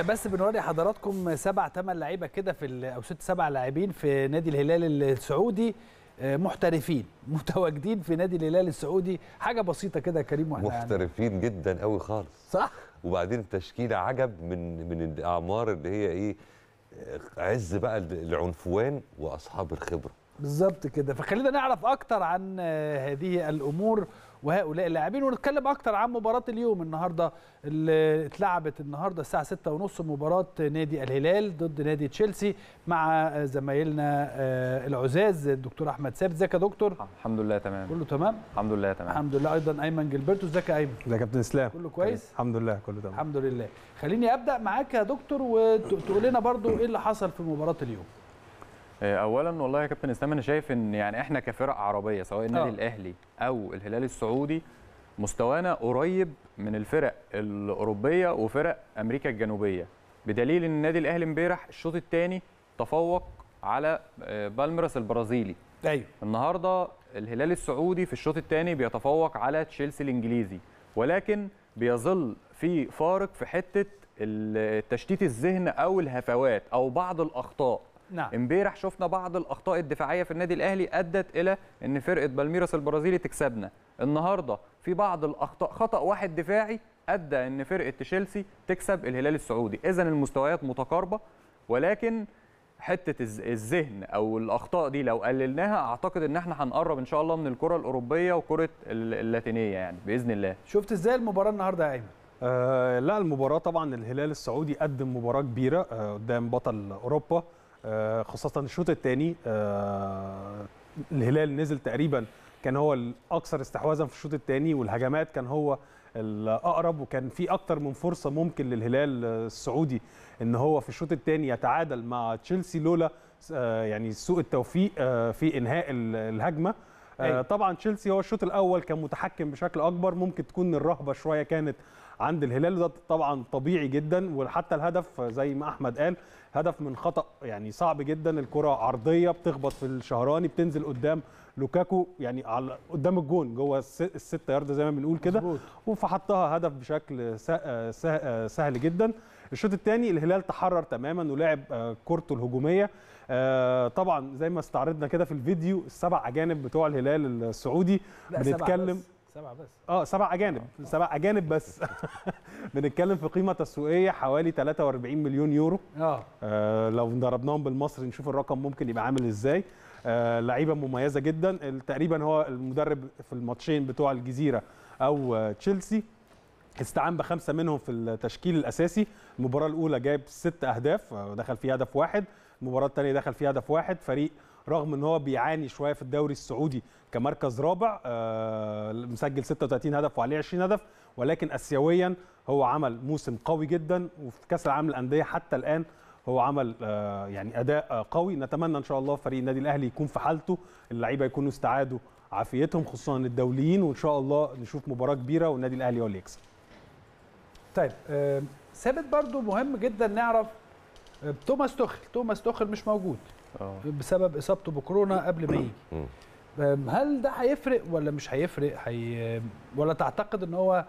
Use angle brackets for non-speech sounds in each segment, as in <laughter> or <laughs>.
احنا بس بنوري حضراتكم سبع ثمان لعيبه كده في او ست سبع لاعبين في نادي الهلال السعودي آه، محترفين <laughs> متواجدين في نادي الهلال السعودي حاجه بسيطه كده يا كريم واحنا يعني محترفين يعني. جدا قوي خالص صح وبعدين تشكيله عجب من من الاعمار اللي هي ايه عز بقى العنفوان واصحاب الخبره بالظبط كده فخلينا نعرف اكتر عن آه، هذه الامور وهؤلاء اللاعبين ونتكلم اكتر عن مباراه اليوم النهارده اللي اتلعبت النهارده الساعه 6:30 مباراه نادي الهلال ضد نادي تشيلسي مع زمايلنا آه، العزاز الدكتور احمد ثابت ازيك يا دكتور الحمد لله تمام كله تمام الحمد لله تمام الحمد لله ايضا ايمن جلبرتو ازيك يا ايمن ازيك يا كابتن اسلام كله كويس الحمد لله كله تمام الحمد لله خليني ابدا معاك يا دكتور وتقول لنا برده ايه اللي حصل في مباراه اليوم آه، اولا والله يا كابتن اسلام انا شايف ان يعني احنا كفرق عربيه سواء النادي أوه. الاهلي او الهلال السعودي مستوانا قريب من الفرق الاوروبيه وفرق امريكا الجنوبيه بدليل ان النادي الاهلي امبارح الشوط الثاني تفوق على آه، بالميراس البرازيلي ايوه النهارده الهلال السعودي في الشوط الثاني بيتفوق على تشيلسي الانجليزي ولكن بيظل في فارق في حته التشتيت الذهن او الهفوات او بعض الاخطاء نعم امبارح شفنا بعض الاخطاء الدفاعيه في النادي الاهلي ادت الى ان فرقه بالميراس البرازيلي تكسبنا النهارده في بعض الاخطاء خطا واحد دفاعي ادى ان فرقه تشيلسي تكسب الهلال السعودي اذا المستويات متقاربه ولكن حته الذهن او الاخطاء دي لو قللناها اعتقد ان احنا هنقرب ان شاء الله من الكره الاوروبيه وكره اللاتينيه يعني باذن الله شفت ازاي المباراه النهارده يا ايمن آه لا المباراه طبعا الهلال السعودي قدم مباراه كبيره آه قدام بطل اوروبا خاصه الشوط الثاني آه، الهلال نزل تقريبا كان هو الاكثر استحواذا في الشوط الثاني والهجمات كان هو الاقرب وكان في اكثر من فرصه ممكن للهلال السعودي ان هو في الشوط الثاني يتعادل مع تشيلسي لولا آه، يعني سوء التوفيق آه، في انهاء الهجمه أي. أيوة. طبعا تشيلسي هو الشوط الاول كان متحكم بشكل اكبر ممكن تكون الرهبه شويه كانت عند الهلال وده طبعا طبيعي جدا وحتى الهدف زي ما احمد قال هدف من خطا يعني صعب جدا الكره عرضيه بتخبط في الشهراني بتنزل قدام لوكاكو يعني على قدام الجون جوه الستة يارده زي ما بنقول كده وفحطها هدف بشكل سهل جدا الشوط الثاني الهلال تحرر تماما ولعب آه، كورته الهجوميه آه، طبعا زي ما استعرضنا كده في الفيديو السبع اجانب بتوع الهلال السعودي بنتكلم سبعة بس اه سبع اجانب آه. سبع اجانب بس <laughs> بنتكلم في قيمه تسويقيه حوالي 43 مليون يورو آه. اه, لو ضربناهم بالمصري نشوف الرقم ممكن يبقى عامل ازاي آه لعيبه مميزه جدا تقريبا هو المدرب في الماتشين بتوع الجزيره او آه، تشيلسي استعان بخمسه منهم في التشكيل الاساسي المباراه الاولى جايب ست اهداف ودخل فيها هدف واحد المباراه الثانيه دخل فيها هدف واحد فريق رغم ان هو بيعاني شويه في الدوري السعودي كمركز رابع آه، مسجل 36 هدف وعليه 20 هدف ولكن اسيويا هو عمل موسم قوي جدا وفي كاس العالم للانديه حتى الان هو عمل آه، يعني اداء آه، قوي نتمنى ان شاء الله فريق النادي الاهلي يكون في حالته اللعيبه يكونوا استعادوا عافيتهم خصوصا الدوليين وان شاء الله نشوف مباراه كبيره والنادي الاهلي هو اللي يكسب طيب ثابت برضو مهم جدا نعرف توماس توخل توماس توخل مش موجود اه. بسبب اصابته بكورونا قبل ما يجي هل ده هيفرق ولا مش هيفرق هي ولا تعتقد ان هو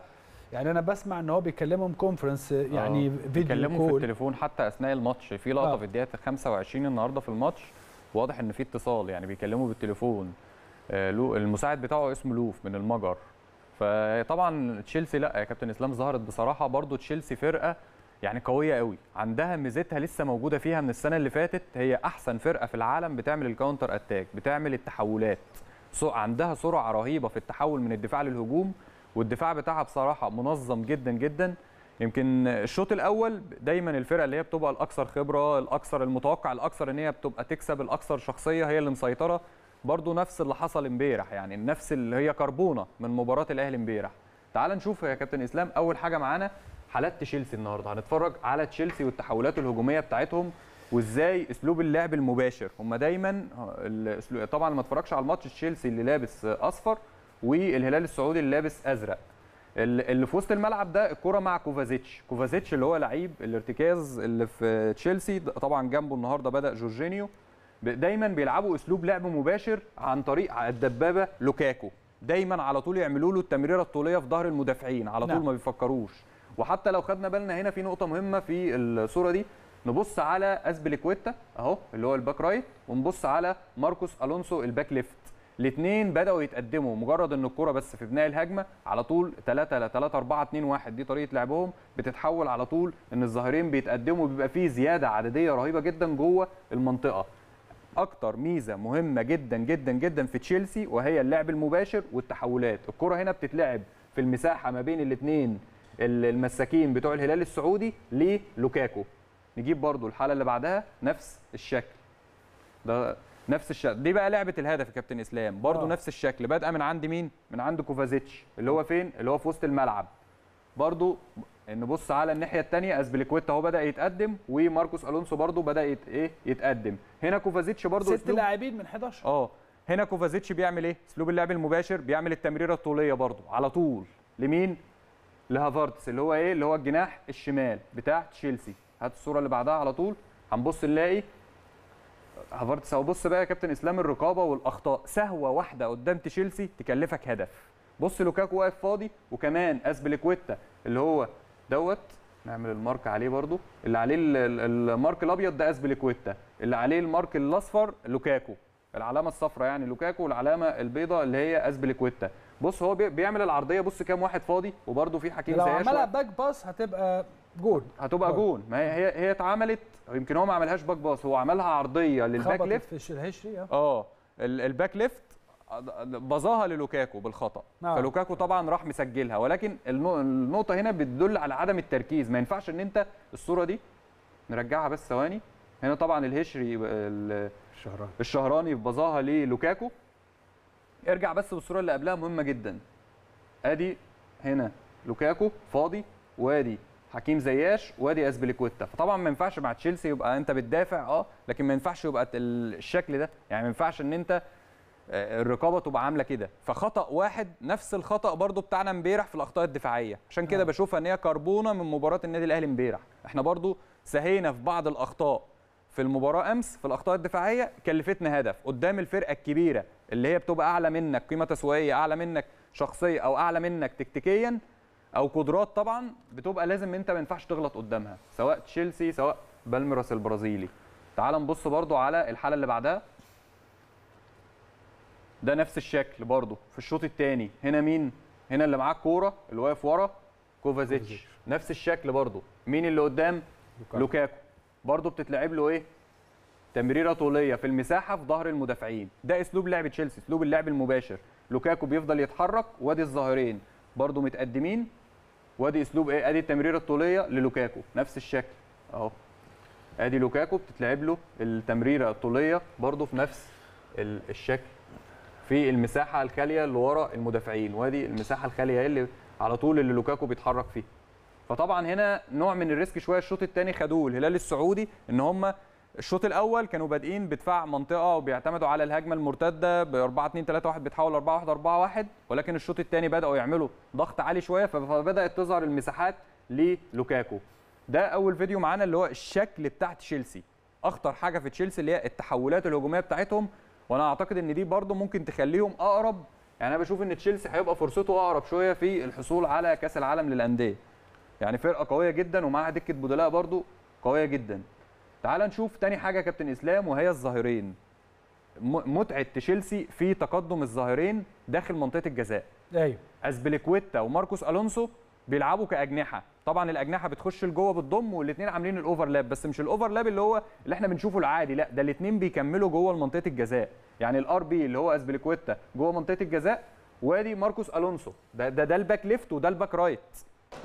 يعني انا بسمع ان هو بيكلمهم كونفرنس آه. يعني آه. فيديو بيكلمهم كول. في التليفون حتى اثناء الماتش في لقطه آه. في الدقيقه 25 النهارده في الماتش واضح ان في اتصال يعني بيكلموا بالتليفون المساعد بتاعه اسمه لوف من المجر فطبعا تشيلسي لا يا كابتن اسلام ظهرت بصراحه برضو تشيلسي فرقه يعني قويه قوي عندها ميزتها لسه موجوده فيها من السنه اللي فاتت هي احسن فرقه في العالم بتعمل الكاونتر اتاك بتعمل التحولات عندها سرعه رهيبه في التحول من الدفاع للهجوم والدفاع بتاعها بصراحه منظم جدا جدا يمكن الشوط الاول دايما الفرقه اللي هي بتبقى الاكثر خبره الاكثر المتوقع الاكثر ان هي بتبقى تكسب الاكثر شخصيه هي اللي مسيطره برضو نفس اللي حصل امبارح يعني نفس اللي هي كربونه من مباراه الاهلي امبارح تعال نشوف يا كابتن اسلام اول حاجه معانا حالات تشيلسي النهارده هنتفرج على تشيلسي والتحولات الهجوميه بتاعتهم وازاي اسلوب اللعب المباشر هم دايما طبعا ما اتفرجش على الماتش تشيلسي اللي لابس اصفر والهلال السعودي اللي لابس ازرق اللي في وسط الملعب ده الكره مع كوفازيتش كوفازيتش اللي هو لعيب الارتكاز اللي في تشيلسي طبعا جنبه النهارده بدا جورجينيو دايما بيلعبوا اسلوب لعب مباشر عن طريق الدبابه لوكاكو دايما على طول يعملوا له التمريره الطوليه في ظهر المدافعين على طول نعم. ما بيفكروش وحتى لو خدنا بالنا هنا في نقطه مهمه في الصوره دي نبص على اسبليكويتا اهو اللي هو الباك رايت ونبص على ماركوس الونسو الباك ليفت الاثنين بداوا يتقدموا مجرد ان الكره بس في بناء الهجمه على طول 3 ل 3 4 2 1 دي طريقه لعبهم بتتحول على طول ان الظهيرين بيتقدموا بيبقى فيه زياده عدديه رهيبه جدا جوه المنطقه اكتر ميزه مهمه جدا جدا جدا في تشيلسي وهي اللعب المباشر والتحولات الكره هنا بتتلعب في المساحه ما بين الاثنين المساكين بتوع الهلال السعودي للوكاكو نجيب برضو الحاله اللي بعدها نفس الشكل ده نفس الشكل دي بقى لعبه الهدف يا كابتن اسلام برضو أوه. نفس الشكل بادئه من عند مين من عند كوفازيتش اللي هو فين اللي هو في وسط الملعب برضو نبص على الناحيه الثانيه ازبليكويتا اهو بدا يتقدم وماركوس الونسو برضو بدا يت... ايه يتقدم هنا كوفازيتش برضو ست لاعبين من 11 اه هنا كوفازيتش بيعمل ايه اسلوب اللعب المباشر بيعمل التمريره الطوليه برضو على طول لمين لهافارتس اللي هو ايه اللي هو الجناح الشمال بتاع تشيلسي هات الصوره اللي بعدها على طول هنبص نلاقي هافارتس اهو بص بقى يا كابتن اسلام الرقابه والاخطاء سهوه واحده قدام تشيلسي تكلفك هدف بص لوكاكو واقف فاضي وكمان اسبليكويتا اللي هو دوت نعمل المارك عليه برضو اللي عليه المارك الابيض ده اسبليكويتا اللي عليه المارك الاصفر لوكاكو العلامه الصفراء يعني لوكاكو والعلامه البيضاء اللي هي اسبليكويتا بص هو بيعمل العرضيه بص كام واحد فاضي وبرده في حكيم زياش لو عملها باك باس هتبقى جول هتبقى جول. جون ما هي هي اتعملت يمكن هو ما عملهاش باك باس هو عملها عرضيه للباك ليفت في الهشري اه, آه. الباك ليفت بظاها للوكاكو بالخطا نعم. فلوكاكو طبعا راح مسجلها ولكن النقطه هنا بتدل على عدم التركيز ما ينفعش ان انت الصوره دي نرجعها بس ثواني هنا طبعا الهشري الشهراني الشهراني بظاها للوكاكو ارجع بس بالصوره اللي قبلها مهمه جدا ادي هنا لوكاكو فاضي وادي حكيم زياش وادي اسبليكويتا فطبعا ما ينفعش مع تشيلسي يبقى انت بتدافع اه لكن ما ينفعش يبقى الشكل ده يعني ما ينفعش ان انت آه، الرقابه تبقى عامله كده فخطا واحد نفس الخطا برضو بتاعنا امبارح في الاخطاء الدفاعيه عشان كده آه. بشوفها ان هي كربونه من مباراه النادي الاهلي امبارح احنا برضو سهينا في بعض الاخطاء في المباراه امس في الاخطاء الدفاعيه كلفتنا هدف قدام الفرقه الكبيره اللي هي بتبقى اعلى منك قيمه تسويقيه اعلى منك شخصيه او اعلى منك تكتيكيا او قدرات طبعا بتبقى لازم انت ما ينفعش تغلط قدامها سواء تشيلسي سواء بالميراس البرازيلي تعال نبص برضو على الحاله اللي بعدها ده نفس الشكل برضو في الشوط الثاني هنا مين هنا اللي معاه الكوره اللي واقف ورا كوفازيتش نفس الشكل برضو مين اللي قدام لوكاكو برضه بتتلعب له ايه تمريره طوليه في المساحه في ظهر المدافعين ده اسلوب لعب تشيلسي اسلوب اللعب المباشر لوكاكو بيفضل يتحرك وادي الظاهرين برضه متقدمين وادي اسلوب ايه ادي التمريره الطوليه للوكاكو نفس الشكل اهو ادي لوكاكو بتتلعب له التمريره الطوليه برضه في نفس الشكل في المساحه الخاليه اللي ورا المدافعين وادي المساحه الخاليه اللي على طول اللي لوكاكو بيتحرك فيها فطبعا هنا نوع من الريسك شويه الشوط الثاني خدوه الهلال السعودي ان هم الشوط الاول كانوا بادئين بدفاع منطقه وبيعتمدوا على الهجمه المرتده ب 4 2 3 1 بتحول 4 1 4 1 ولكن الشوط الثاني بداوا يعملوا ضغط عالي شويه فبدات تظهر المساحات للوكاكو ده اول فيديو معانا اللي هو الشكل بتاع تشيلسي اخطر حاجه في تشيلسي اللي هي التحولات الهجوميه بتاعتهم وانا اعتقد ان دي برده ممكن تخليهم اقرب يعني انا بشوف ان تشيلسي هيبقى فرصته اقرب شويه في الحصول على كاس العالم للانديه يعني فرقه قويه جدا ومعاها دكه بدلاء برضو قويه جدا تعال نشوف تاني حاجه كابتن اسلام وهي الظاهرين متعه تشيلسي في تقدم الظاهرين داخل منطقه الجزاء ايوه اسبليكويتا وماركوس الونسو بيلعبوا كاجنحه طبعا الاجنحه بتخش لجوه بتضم والاثنين عاملين الاوفرلاب بس مش الاوفرلاب اللي هو اللي احنا بنشوفه العادي لا ده الاثنين بيكملوا جوه منطقه الجزاء يعني الار بي اللي هو اسبليكويتا جوه منطقه الجزاء وادي ماركوس الونسو ده ده, ده الباك ليفت وده الباك رايت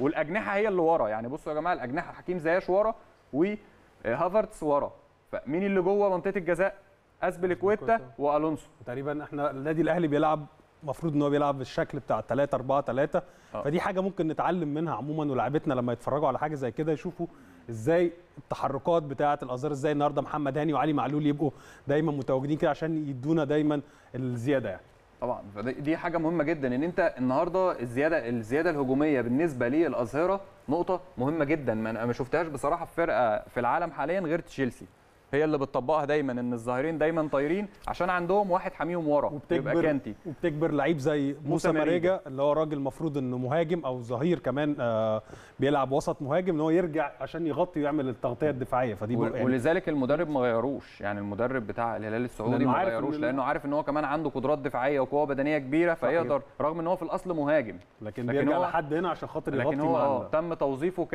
والاجنحه هي اللي ورا يعني بصوا يا جماعه الاجنحه حكيم زياش ورا وهافرتس ورا فمين اللي جوه منطقه الجزاء اسبليكويتا والونسو تقريبا احنا النادي الاهلي بيلعب المفروض ان هو بيلعب بالشكل بتاع 3 4 3 فدي حاجه ممكن نتعلم منها عموما ولاعيبتنا لما يتفرجوا على حاجه زي كده يشوفوا ازاي التحركات بتاعه الازهر ازاي النهارده محمد هاني وعلي معلول يبقوا دايما متواجدين كده عشان يدونا دايما الزياده يعني طبعا دي حاجه مهمه جدا ان انت النهارده الزياده الزياده الهجوميه بالنسبه للأظهرة نقطه مهمه جدا ما انا ما شفتهاش بصراحه في فرقه في العالم حاليا غير تشيلسي هي اللي بتطبقها دايما ان الظاهرين دايما طايرين عشان عندهم واحد حاميهم ورا يبقى كانتي وبتكبر لعيب زي موسى ماريجا اللي هو راجل المفروض انه مهاجم او ظهير كمان آه بيلعب وسط مهاجم ان هو يرجع عشان يغطي ويعمل التغطيه الدفاعيه فدي و... يعني ولذلك المدرب ما غيروش يعني المدرب بتاع الهلال السعودي ما غيروش لانه عارف ان هو كمان عنده قدرات دفاعيه وقوه بدنيه كبيره فيقدر رغم ان هو في الاصل مهاجم لكن, لكن بيرجع هو... لحد هنا عشان خاطر يغطي لكن هو آه، تم توظيفه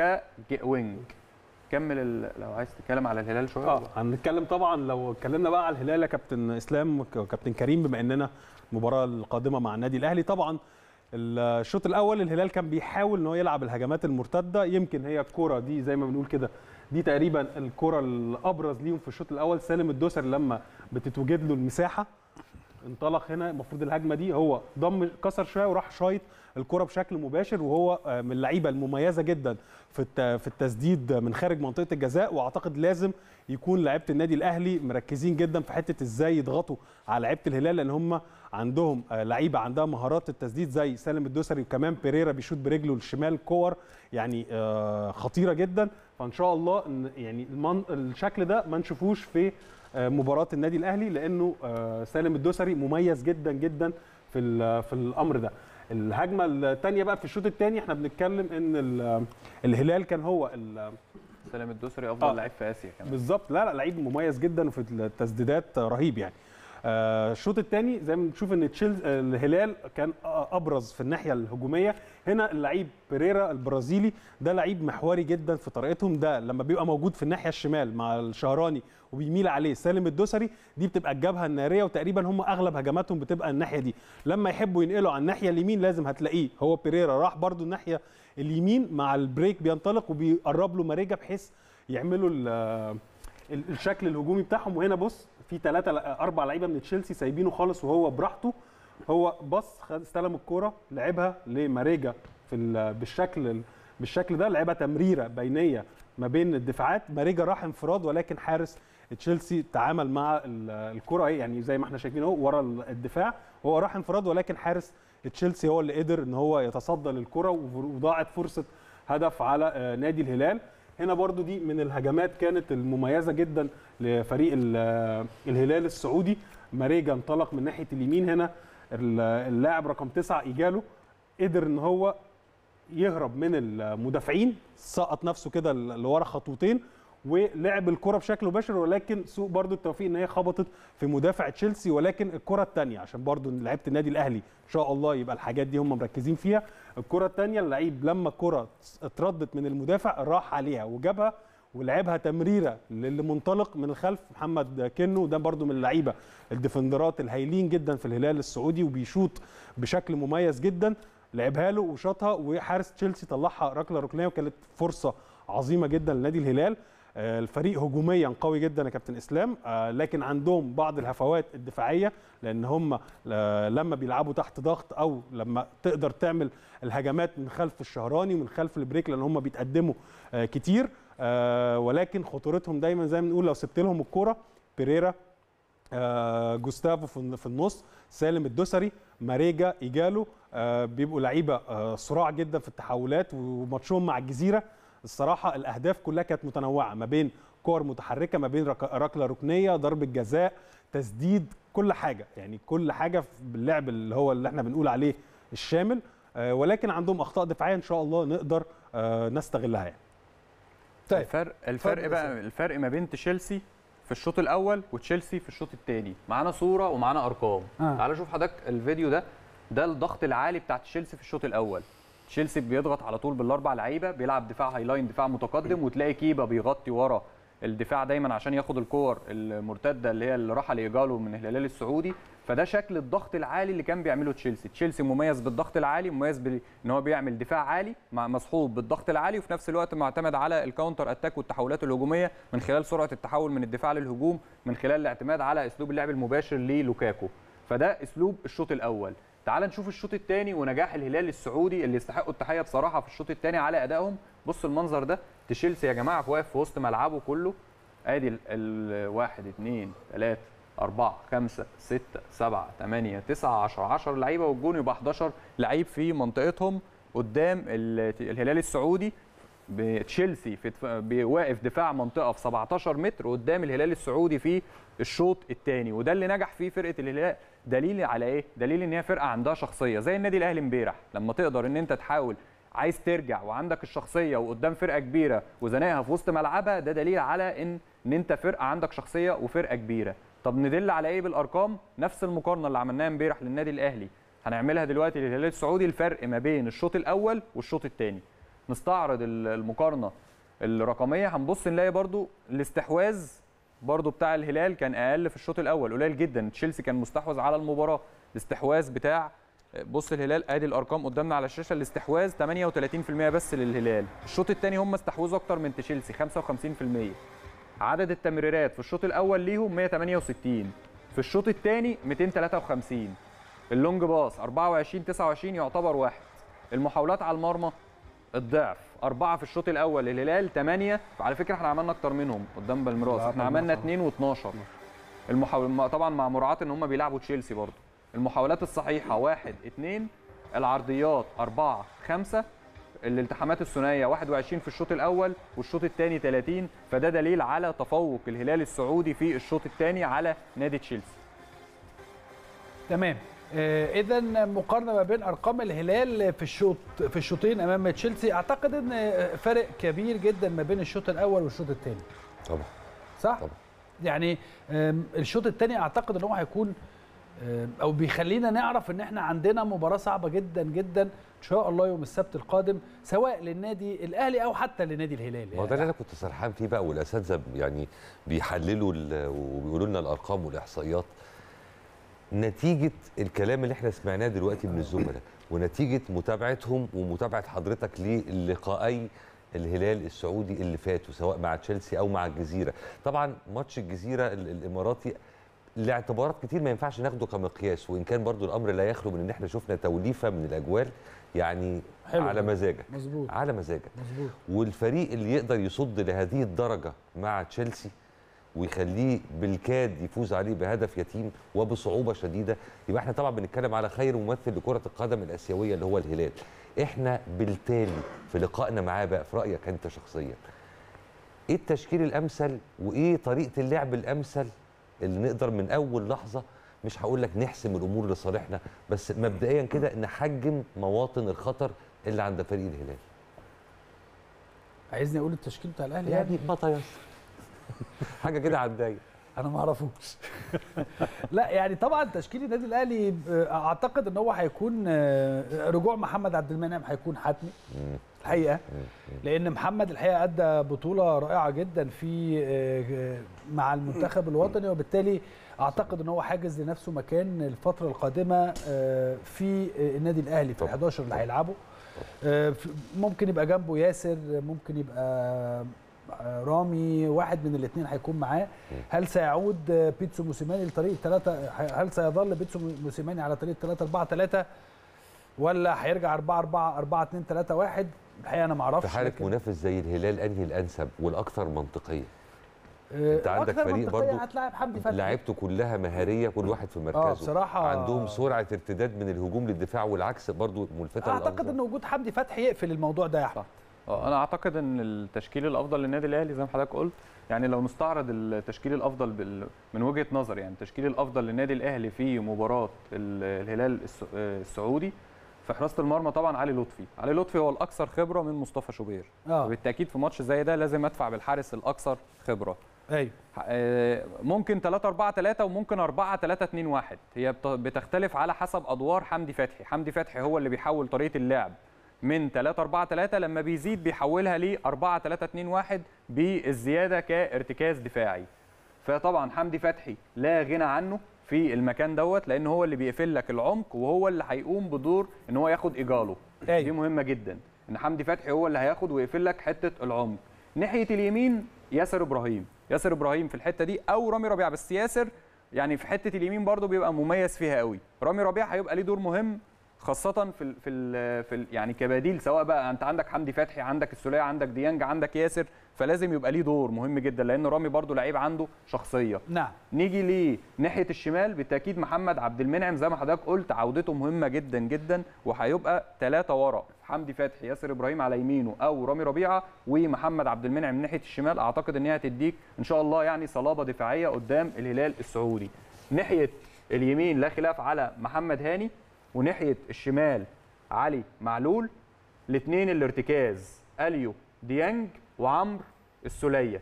كوينج هتكمل لو عايز تتكلم على الهلال شويه اه هنتكلم طبعا لو اتكلمنا بقى على الهلال يا كابتن اسلام وكابتن كريم بما اننا المباراه القادمه مع النادي الاهلي طبعا الشوط الاول الهلال كان بيحاول ان هو يلعب الهجمات المرتده يمكن هي الكره دي زي ما بنقول كده دي تقريبا الكره الابرز ليهم في الشوط الاول سالم الدوسر لما بتتوجد له المساحه انطلق هنا المفروض الهجمه دي هو ضم كسر شويه وراح شايط الكره بشكل مباشر وهو آه، من اللعيبه المميزه جدا في في التسديد من خارج منطقه الجزاء واعتقد لازم يكون لعيبه النادي الاهلي مركزين جدا في حته ازاي يضغطوا على لعيبه الهلال لان هم عندهم آه، لعيبه عندها مهارات التسديد زي سالم الدوسري وكمان بيريرا بيشوط برجله الشمال كور يعني آه، خطيره جدا فان شاء الله يعني الشكل ده ما نشوفوش في آه، مباراه النادي الاهلي لانه آه، سالم الدوسري مميز جدا جدا في في الامر ده الهجمه الثانيه بقى في الشوط الثاني احنا بنتكلم ان الهلال كان هو سالم الدوسري افضل آه. لعيب في اسيا كمان بالظبط لا لا لعيب مميز جدا وفي التسديدات رهيب يعني آه، الشوط الثاني زي ما بنشوف ان الهلال كان ابرز في الناحيه الهجوميه هنا اللعيب بيريرا البرازيلي ده لعيب محوري جدا في طريقتهم ده لما بيبقى موجود في الناحيه الشمال مع الشهراني وبيميل عليه سالم الدوسري دي بتبقى الجبهه الناريه وتقريبا هم اغلب هجماتهم بتبقى الناحيه دي لما يحبوا ينقلوا على الناحيه اليمين لازم هتلاقيه هو بيريرا راح برده الناحيه اليمين مع البريك بينطلق وبيقرب له ماريجا بحيث يعملوا الشكل الهجومي بتاعهم وهنا بص في ثلاثه آه، اربع لعيبه من تشيلسي سايبينه خالص وهو براحته هو بص خد استلم الكوره لعبها لماريجا في بالشكل بالشكل ده لعبها تمريره بينيه ما بين الدفاعات ماريجا راح انفراد ولكن حارس تشيلسي تعامل مع الكره إيه، يعني زي ما احنا شايفين اهو ورا الدفاع هو راح انفراد ولكن حارس تشيلسي هو اللي قدر ان هو يتصدى للكره وضاعت فرصه هدف على آه، نادي الهلال هنا برضو دي من الهجمات كانت المميزه جدا لفريق الهلال السعودي ماريجا انطلق من ناحيه اليمين هنا اللاعب رقم تسعة إيجاله قدر ان هو يهرب من المدافعين سقط نفسه كده لورا خطوتين ولعب الكره بشكل مباشر ولكن سوء برضو التوفيق ان هي خبطت في مدافع تشيلسي ولكن الكره الثانيه عشان برضو لعيبه النادي الاهلي ان شاء الله يبقى الحاجات دي هم مركزين فيها الكره الثانيه اللعيب لما الكره اتردت من المدافع راح عليها وجابها ولعبها تمريره للي منطلق من الخلف محمد كنو ده برضو من اللعيبه الديفندرات الهايلين جدا في الهلال السعودي وبيشوط بشكل مميز جدا لعبها له وشاطها وحارس تشيلسي طلعها ركله ركنيه وكانت فرصه عظيمه جدا لنادي الهلال الفريق هجوميا قوي جدا يا كابتن اسلام آه، لكن عندهم بعض الهفوات الدفاعيه لان هم آه، لما بيلعبوا تحت ضغط او لما تقدر تعمل الهجمات من خلف الشهراني ومن خلف البريك لان هم بيتقدموا آه، كتير ولكن خطورتهم دايما زي ما بنقول لو سبت لهم الكوره بيريرا جوستافو في النص سالم الدوسري ماريجا ايجالو بيبقوا لعيبه صراع جدا في التحولات وماتشهم مع الجزيره الصراحه الاهداف كلها كانت متنوعه ما بين كور متحركه ما بين ركله ركنيه ضربه جزاء تسديد كل حاجه يعني كل حاجه باللعب اللي هو اللي احنا بنقول عليه الشامل آه، ولكن عندهم اخطاء دفاعيه ان شاء الله نقدر آه، نستغلها يعني طيب الفرق الفرق بقى الفرق ما بين تشيلسي في الشوط الاول وتشيلسي في الشوط الثاني معانا صوره ومعانا ارقام آه. تعال شوف حضرتك الفيديو ده ده الضغط العالي بتاع تشيلسي في الشوط الاول تشيلسي بيضغط على طول بالاربع لعيبه بيلعب دفاع هاي لاين دفاع متقدم وتلاقي كيبا بيغطي ورا الدفاع دايما عشان ياخد الكور المرتده اللي هي اللي راح لايجالو من الهلال السعودي فده شكل الضغط العالي اللي كان بيعمله تشيلسي تشيلسي مميز بالضغط العالي مميز ان هو بيعمل دفاع عالي مع مصحوب بالضغط العالي وفي نفس الوقت معتمد على الكاونتر اتاك والتحولات الهجوميه من خلال سرعه التحول من الدفاع للهجوم من خلال الاعتماد على اسلوب اللعب المباشر للوكاكو فده اسلوب الشوط الاول تعال نشوف الشوط الثاني ونجاح الهلال السعودي اللي يستحقوا التحيه بصراحه في الشوط الثاني على ادائهم بص المنظر ده تشيلسي يا جماعه واقف في وسط ملعبه كله ادي الواحد اثنين ثلاثه أربعة خمسة ستة سبعة ثمانية تسعة عشر عشر لعيبة والجون يبقى 11 لعيب في منطقتهم قدام الهلال السعودي بتشيلسي في بيوقف دفاع منطقه في 17 متر قدام الهلال السعودي في الشوط الثاني وده اللي نجح فيه فرقه الهلال دليل على ايه دليل ان هي فرقه عندها شخصيه زي النادي الاهلي امبارح لما تقدر ان انت تحاول عايز ترجع وعندك الشخصيه وقدام فرقه كبيره وزنقها في وسط ملعبها ده دليل على ان ان انت فرقه عندك شخصيه وفرقه كبيره طب ندل على ايه بالارقام نفس المقارنه اللي عملناها امبارح للنادي الاهلي هنعملها دلوقتي للهلال السعودي الفرق ما بين الشوط الاول والشوط الثاني نستعرض المقارنه الرقميه هنبص نلاقي برضو الاستحواذ برضو بتاع الهلال كان اقل في الشوط الاول قليل جدا تشيلسي كان مستحوذ على المباراه الاستحواذ بتاع بص الهلال ادي الارقام قدامنا على الشاشه الاستحواذ 38% بس للهلال الشوط الثاني هم استحوذوا اكتر من تشيلسي 55% عدد التمريرات في الشوط الاول ليهم 168 في الشوط الثاني 253 اللونج باص 24 29 يعتبر واحد المحاولات على المرمى الضعف أربعة في الشوط الأول الهلال ثمانية على فكرة احنا عملنا أكتر منهم قدام بالمراس احنا عملنا 2 و12 المحاول طبعا مع مراعاة إن هم بيلعبوا تشيلسي برضه المحاولات الصحيحة واحد اثنين العرضيات أربعة خمسة الالتحامات الثنائيه 21 في الشوط الاول والشوط الثاني 30 فده دليل على تفوق الهلال السعودي في الشوط الثاني على نادي تشيلسي. تمام آه، اذا مقارنه ما بين ارقام الهلال في الشوط في الشوطين امام تشيلسي اعتقد ان آه، فرق كبير جدا ما بين الشوط الاول والشوط الثاني طبعا صح طبعا يعني الشوط الثاني اعتقد ان هو هيكون او بيخلينا نعرف ان احنا عندنا مباراه صعبه جدا جدا ان شاء الله يوم السبت القادم سواء للنادي الاهلي او حتى لنادي الهلال يعني. ما هو ده اللي انا كنت سرحان فيه بقى والاساتذه يعني بيحللوا وبيقولوا لنا الارقام والاحصائيات نتيجه الكلام اللي احنا سمعناه دلوقتي من الزملاء ونتيجه متابعتهم ومتابعه حضرتك للقائي الهلال السعودي اللي فاتوا سواء مع تشيلسي او مع الجزيره طبعا ماتش الجزيره الاماراتي لاعتبارات كتير ما ينفعش ناخده كمقياس وان كان برضو الامر لا يخلو من ان احنا شفنا توليفه من الاجوال يعني حلو على مزاجك مزبوط على مزاجك مزبوط والفريق اللي يقدر يصد لهذه الدرجه مع تشيلسي ويخليه بالكاد يفوز عليه بهدف يتيم وبصعوبه شديده يبقى احنا طبعا بنتكلم على خير ممثل لكره القدم الاسيويه اللي هو الهلال احنا بالتالي في لقائنا معاه بقى في رايك انت شخصيا ايه التشكيل الامثل وايه طريقه اللعب الامثل اللي نقدر من اول لحظه مش هقول لك نحسم الامور لصالحنا بس مبدئيا كده نحجم مواطن الخطر اللي عند فريق الهلال عايزني اقول التشكيل بتاع الاهلي يعني مطيس <laughs> حاجه كده هتضايق انا ما اعرفوش <laughs> لا يعني طبعا تشكيل النادي الاهلي آه، اعتقد ان هو هيكون آه، رجوع محمد عبد المنعم هيكون حتمي الحقيقه لان محمد الحقيقه ادى بطوله رائعه جدا في آه، مع المنتخب الوطني وبالتالي اعتقد ان هو حاجز لنفسه مكان الفتره القادمه في النادي الاهلي في ال11 اللي هيلعبه ممكن يبقى جنبه ياسر ممكن يبقى رامي واحد من الاثنين هيكون معاه هل سيعود بيتسو موسيماني لطريق 3 هل سيظل بيتسو موسيماني على طريق 3 4 3 ولا هيرجع 4 4 4 2 3 1 الحقيقه انا ما اعرفش في حاله منافس زي الهلال انهي الانسب والاكثر منطقيه آه، انت عندك فريق برضو لعيبته كلها مهاريه كل واحد في آه، مركزه آه بصراحة عندهم سرعه ارتداد من الهجوم للدفاع والعكس برضو ملفته اعتقد ان وجود حمدي فتحي يقفل الموضوع ده يا احمد آه، انا اعتقد ان التشكيل الافضل للنادي الاهلي زي ما حضرتك قلت يعني لو نستعرض التشكيل الافضل من وجهه نظر يعني التشكيل الافضل للنادي الاهلي في مباراه الهلال السعودي في حراسه المرمى طبعا علي لطفي علي لطفي هو الاكثر خبره من مصطفى شوبير آه. وبالتاكيد في ماتش زي ده لازم ادفع بالحارس الاكثر خبره ايوه آه، ممكن 3 4 3 وممكن 4 3 2 1 هي بتختلف على حسب ادوار حمدي فتحي حمدي فتحي هو اللي بيحول طريقه اللعب من 3 4 3 لما بيزيد بيحولها ل 4 3 2 1 بالزياده كارتكاز دفاعي فطبعا حمدي فتحي لا غنى عنه في المكان دوت لان هو اللي بيقفل لك العمق وهو اللي هيقوم بدور ان هو ياخد ايجاله أي. أيوه. دي مهمه جدا ان حمدي فتحي هو اللي هياخد ويقفل لك حته العمق ناحيه اليمين ياسر ابراهيم ياسر ابراهيم في الحته دي او رامي ربيع بس ياسر يعني في حته اليمين برضه بيبقى مميز فيها قوي رامي ربيع هيبقى ليه دور مهم خاصه في الـ في الـ في الـ يعني كبديل سواء بقى انت عندك حمدي فتحي عندك السوليه عندك ديانج عندك ياسر فلازم يبقى ليه دور مهم جدا لان رامي برده لعيب عنده شخصيه نعم نيجي ليه ناحيه الشمال بالتاكيد محمد عبد المنعم زي ما حضرتك قلت عودته مهمه جدا جدا وهيبقى ثلاثه ورا حمدي فتحي ياسر ابراهيم على يمينه او رامي ربيعه ومحمد عبد المنعم ناحيه الشمال اعتقد ان هي هتديك ان شاء الله يعني صلابه دفاعيه قدام الهلال السعودي ناحيه اليمين لا خلاف على محمد هاني وناحيه الشمال علي معلول الاثنين الارتكاز اليو ديانج وعمرو السوليه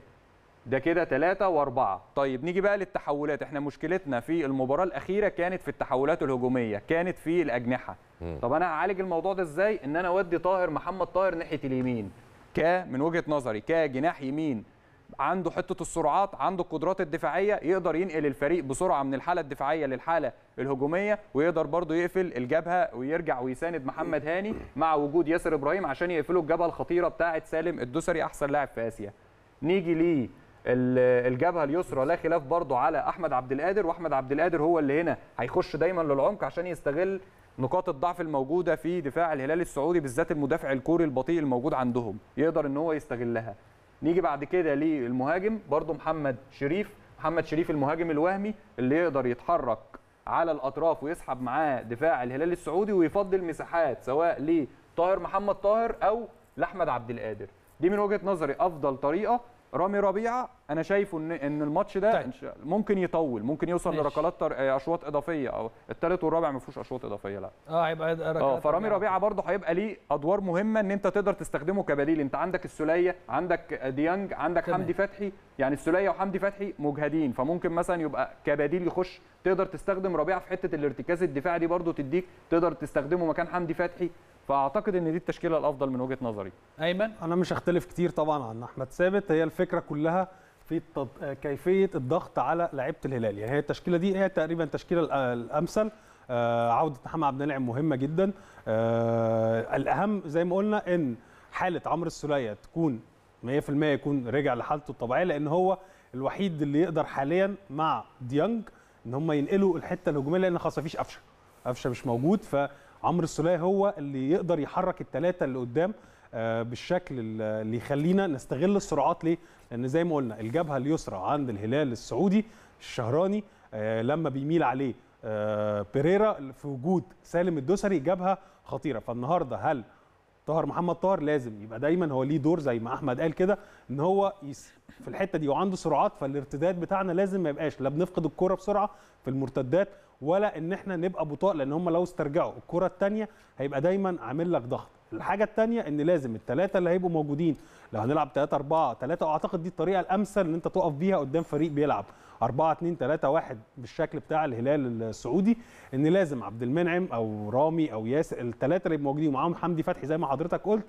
ده كده ثلاثة وأربعة طيب نيجي بقى للتحولات احنا مشكلتنا في المباراة الأخيرة كانت في التحولات الهجومية كانت في الأجنحة طب أنا هعالج الموضوع ده إزاي إن أنا أودي طاهر محمد طاهر ناحية اليمين ك من وجهة نظري كجناح يمين عنده حته السرعات عنده القدرات الدفاعيه يقدر ينقل الفريق بسرعه من الحاله الدفاعيه للحاله الهجوميه ويقدر برضه يقفل الجبهه ويرجع ويساند محمد هاني مع وجود ياسر ابراهيم عشان يقفلوا الجبهه الخطيره بتاعه سالم الدوسري احسن لاعب في اسيا نيجي ليه الجبهه اليسرى لا خلاف برضه على احمد عبد القادر واحمد عبد القادر هو اللي هنا هيخش دايما للعمق عشان يستغل نقاط الضعف الموجوده في دفاع الهلال السعودي بالذات المدافع الكوري البطيء الموجود عندهم يقدر ان هو يستغلها نيجي بعد كده للمهاجم برضو محمد شريف محمد شريف المهاجم الوهمي اللي يقدر يتحرك على الاطراف ويسحب معاه دفاع الهلال السعودي ويفضل مساحات سواء لطاهر محمد طاهر او لاحمد عبد القادر دي من وجهه نظري افضل طريقه رامي ربيعه انا شايفه ان ان الماتش ده طيب. ممكن يطول ممكن يوصل لركلات آه، اشواط اضافيه او الثالث والرابع ما فيهوش اشواط اضافيه لا اه هيبقى اه فرامي ربيعه برضه هيبقى ليه ادوار مهمه ان انت تقدر تستخدمه كبديل انت عندك السليه عندك ديانج عندك تمام. حمدي فتحي يعني السليه وحمدي فتحي مجهدين فممكن مثلا يبقى كبديل يخش تقدر تستخدم ربيعه في حته الارتكاز الدفاعي دي برضه تديك تقدر تستخدمه مكان حمدي فتحي فاعتقد ان دي التشكيله الافضل من وجهه نظري ايمن انا مش هختلف كتير طبعا عن احمد ثابت هي الفكره كلها في التض... كيفيه الضغط على لعيبه الهلال يعني هي التشكيله دي هي تقريبا التشكيله الامثل آه عوده محمد عبد المنعم مهمه جدا آه الاهم زي ما قلنا ان حاله عمرو السوليه تكون 100% يكون رجع لحالته الطبيعيه لان هو الوحيد اللي يقدر حاليا مع ديانج ان هم ينقلوا الحته الهجوميه لان خلاص مفيش قفشه قفشه مش موجود ف عمرو السوليه هو اللي يقدر يحرك الثلاثه اللي قدام آه، بالشكل اللي يخلينا نستغل السرعات ليه؟ لان زي ما قلنا الجبهه اليسرى عند الهلال السعودي الشهراني آه، لما بيميل عليه آه، بيريرا في وجود سالم الدوسري جبهه خطيره فالنهارده هل طاهر محمد طاهر لازم يبقى دايما هو ليه دور زي ما احمد قال كده ان هو في الحته دي وعنده سرعات فالارتداد بتاعنا لازم ما يبقاش لا بنفقد الكره بسرعه في المرتدات ولا ان احنا نبقى بطاء لان هم لو استرجعوا الكره الثانيه هيبقى دايما عامل لك ضغط الحاجه الثانيه ان لازم الثلاثه اللي هيبقوا موجودين لو هنلعب 3 4 3 واعتقد دي الطريقه الامثل ان انت تقف بيها قدام فريق بيلعب 4 2 3 1 بالشكل بتاع الهلال السعودي ان لازم عبد المنعم او رامي او ياسر الثلاثه اللي موجودين ومعاهم حمدي فتحي زي ما حضرتك قلت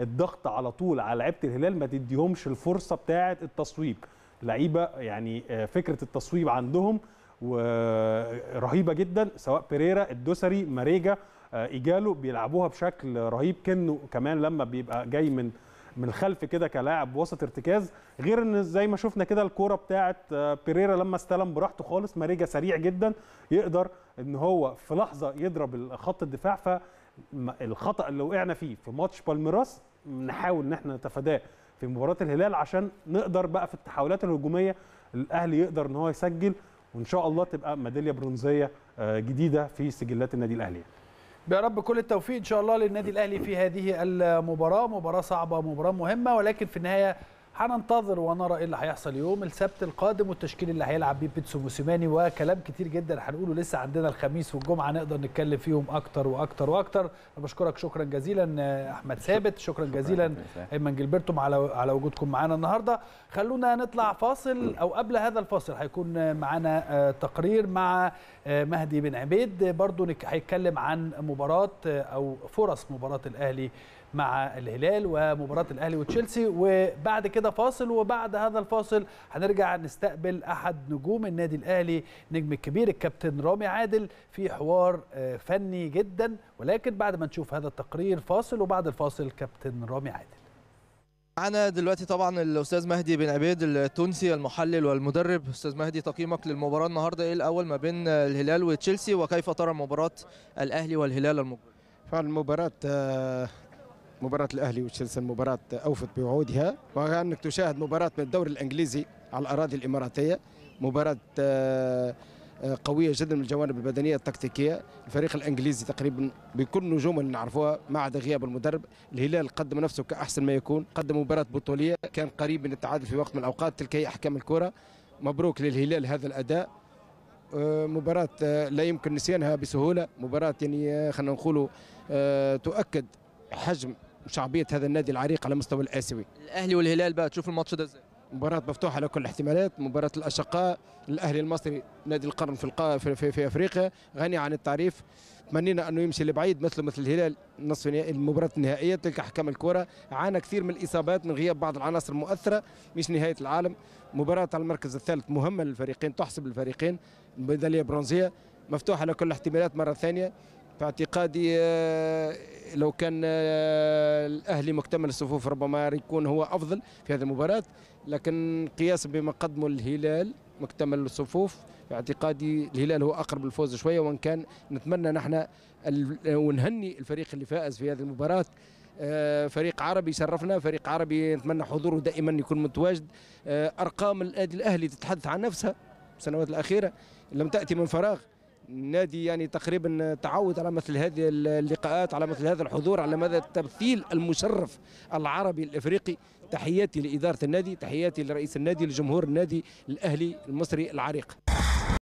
الضغط على طول على لعيبه الهلال ما تديهمش الفرصه بتاعه التصويب لعيبه يعني آه، فكره التصويب عندهم ورهيبه جدا سواء بيريرا الدوسري ماريجا آه، ايجالو بيلعبوها بشكل رهيب كنه كمان لما بيبقى جاي من من الخلف كده كلاعب وسط ارتكاز غير ان زي ما شفنا كده الكوره بتاعه آه، بيريرا لما استلم براحته خالص ماريجا سريع جدا يقدر ان هو في لحظه يضرب خط الدفاع فالخطا اللي وقعنا فيه في ماتش بالميراس نحاول ان احنا نتفاداه في مباراه الهلال عشان نقدر بقى في التحولات الهجوميه الاهلي يقدر ان هو يسجل وان شاء الله تبقى ميداليه برونزيه آه، جديده في سجلات النادي الاهلي يا رب كل التوفيق ان شاء الله للنادي الاهلي في هذه المباراه مباراه صعبه مباراه مهمه ولكن في النهايه هننتظر ونرى ايه اللي هيحصل يوم السبت القادم والتشكيل اللي هيلعب بيه بيتسو موسيماني وكلام كتير جدا هنقوله لسه عندنا الخميس والجمعه نقدر نتكلم فيهم اكتر واكتر واكتر انا بشكرك شكرا جزيلا آه، احمد ثابت شكرا, شكرا جزيلا ايمن جلبرتم على على وجودكم معانا النهارده خلونا نطلع فاصل او قبل هذا الفاصل هيكون معانا آه، تقرير مع آه، مهدي بن عبيد برضه هيتكلم عن مباراه او فرص مباراه الاهلي مع الهلال ومباراه الاهلي وتشيلسي وبعد كده فاصل وبعد هذا الفاصل هنرجع نستقبل احد نجوم النادي الاهلي نجم الكبير الكابتن رامي عادل في حوار آه، فني جدا ولكن بعد ما نشوف هذا التقرير فاصل وبعد الفاصل كابتن رامي عادل معنا دلوقتي طبعا الاستاذ مهدي بن عبيد التونسي المحلل والمدرب استاذ مهدي تقييمك للمباراه النهارده ايه الاول ما بين الهلال وتشيلسي وكيف ترى مباراه الاهلي والهلال المقبل فالمباراة مباراة الأهلي وتشيلسون مباراة أوفت بوعودها وأنك تشاهد مباراة من الدوري الإنجليزي على الأراضي الإماراتية مباراة آه، آه، قوية جدا من الجوانب البدنية التكتيكية الفريق الإنجليزي تقريبا بكل نجوم اللي نعرفوها ما عدا غياب المدرب الهلال قدم نفسه كأحسن ما يكون قدم مباراة بطولية كان قريب من التعادل في وقت من الأوقات تلك هي أحكام الكرة مبروك للهلال هذا الأداء آه، مباراة لا يمكن نسيانها بسهولة مباراة يعني خلينا نقولوا تؤكد حجم وشعبيه هذا النادي العريق على مستوى الاسيوي. الاهلي والهلال بقى تشوف الماتش ده ازاي؟ مباراة مفتوحة على كل الاحتمالات، مباراة الأشقاء، الأهلي المصري نادي القرن في القا في, في, في أفريقيا غني عن التعريف، تمنينا أنه يمشي لبعيد مثله مثل الهلال نصف نهائي المباراة النهائية تلك حكم الكرة عانى كثير من الإصابات من غياب بعض العناصر المؤثرة مش نهاية العالم، مباراة على المركز الثالث مهمة للفريقين تحسب للفريقين، ميدالية برونزية مفتوحة على كل الاحتمالات مرة ثانية في اعتقادي آه، لو كان آه، الاهلي مكتمل الصفوف ربما يكون هو افضل في هذه المباراه لكن قياسا بما قدمه الهلال مكتمل الصفوف في اعتقادي الهلال هو اقرب للفوز شويه وان كان نتمنى نحن ونهني الفريق اللي فاز في هذه المباراه آه، فريق عربي شرفنا فريق عربي نتمنى حضوره دائما يكون متواجد ارقام الاهلي تتحدث عن نفسها السنوات الاخيره لم تاتي من فراغ نادي يعني تقريبا تعود على مثل هذه اللقاءات على مثل هذا الحضور على مدى التمثيل المشرف العربي الافريقي تحياتي لاداره النادي تحياتي لرئيس النادي لجمهور النادي الاهلي المصري العريق